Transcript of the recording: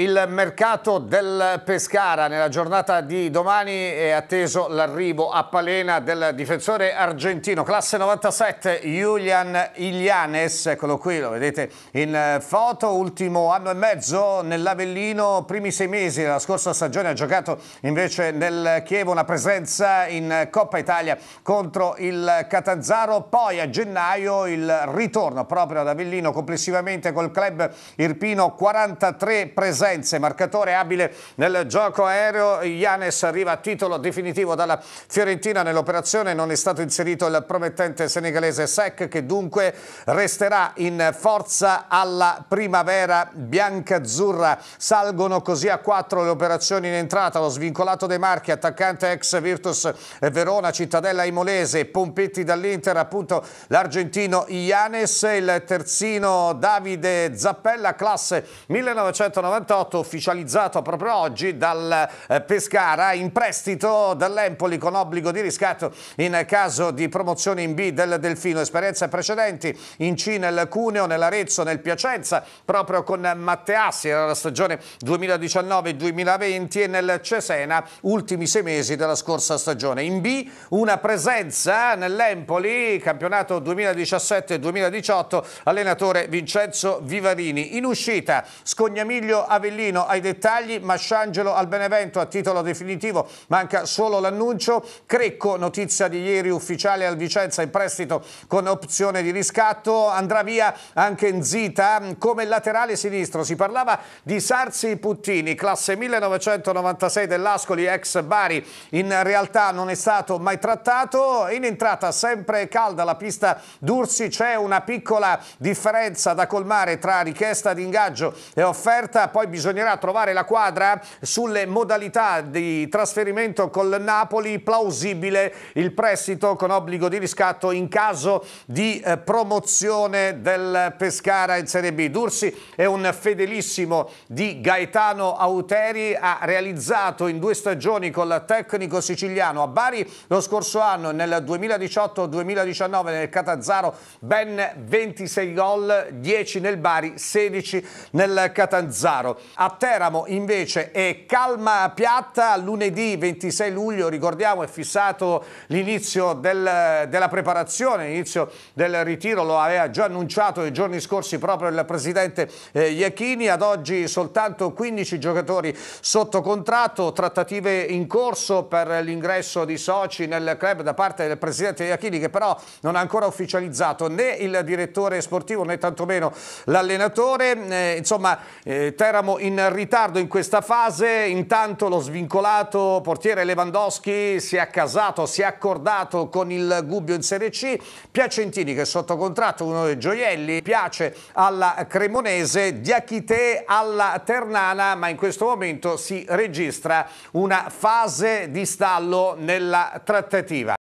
Il mercato del Pescara nella giornata di domani è atteso l'arrivo a Palena del difensore argentino classe 97 Julian Ilianes, eccolo qui, lo vedete in eh, foto, ultimo anno e mezzo nell'Avellino, primi sei mesi della scorsa stagione ha giocato invece nel Chievo una presenza in Coppa Italia contro il Catanzaro, poi a gennaio il ritorno proprio ad Avellino complessivamente col club Irpino 43 presenze supplenze, marcatore abile nel gioco aereo, Ianes arriva a titolo definitivo dalla Fiorentina nell'operazione, non è stato inserito il promettente senegalese Sec che dunque resterà in forza alla primavera bianca-azzurra. Salgono così a quattro le operazioni in entrata, lo svincolato De Marchi, attaccante ex Virtus Verona, Cittadella Imolese, Pompetti dall'Inter, appunto l'argentino Ianes, il terzino Davide Zappella, classe 1998 Giotto ufficializzato proprio oggi dal eh, Pescara in prestito dall'Empoli con obbligo di riscatto in caso di promozione in B del Delfino. Esperienze precedenti in C nel Cuneo, nell'Arezzo, nel Piacenza, proprio con Matteassi, nella stagione 2019-2020 e nel Cesena, ultimi sei mesi della scorsa stagione. In B una presenza nell'Empoli, campionato 2017-2018, allenatore Vincenzo Vivarini. In uscita Scognamiglio a Avellino ai dettagli, Masciangelo al Benevento a titolo definitivo, manca solo l'annuncio, Crecco, notizia di ieri ufficiale al Vicenza in prestito con opzione di riscatto, andrà via anche in Zita come laterale sinistro, si parlava di Sarsi Puttini, classe 1996 dell'Ascoli, ex Bari, in realtà non è stato mai trattato, in entrata sempre calda la pista d'Ursi, c'è una piccola differenza da colmare tra richiesta di ingaggio e offerta, poi bisognerà trovare la quadra sulle modalità di trasferimento col Napoli, plausibile il prestito con obbligo di riscatto in caso di eh, promozione del Pescara in Serie B. Dursi è un fedelissimo di Gaetano Auteri, ha realizzato in due stagioni con il tecnico siciliano a Bari lo scorso anno nel 2018-2019 nel Catanzaro ben 26 gol, 10 nel Bari, 16 nel Catanzaro. A Teramo invece è calma piatta, lunedì 26 luglio ricordiamo è fissato l'inizio del, della preparazione, l'inizio del ritiro, lo aveva già annunciato i giorni scorsi proprio il presidente eh, Iachini, ad oggi soltanto 15 giocatori sotto contratto, trattative in corso per l'ingresso di soci nel club da parte del presidente Iachini che però non ha ancora ufficializzato né il direttore sportivo né tantomeno l'allenatore, eh, insomma eh, Teramo siamo in ritardo in questa fase, intanto lo svincolato portiere Lewandowski si è accasato, si è accordato con il Gubbio in Serie C, Piacentini che è sotto contratto, uno dei gioielli, piace alla Cremonese, Diachite alla Ternana, ma in questo momento si registra una fase di stallo nella trattativa.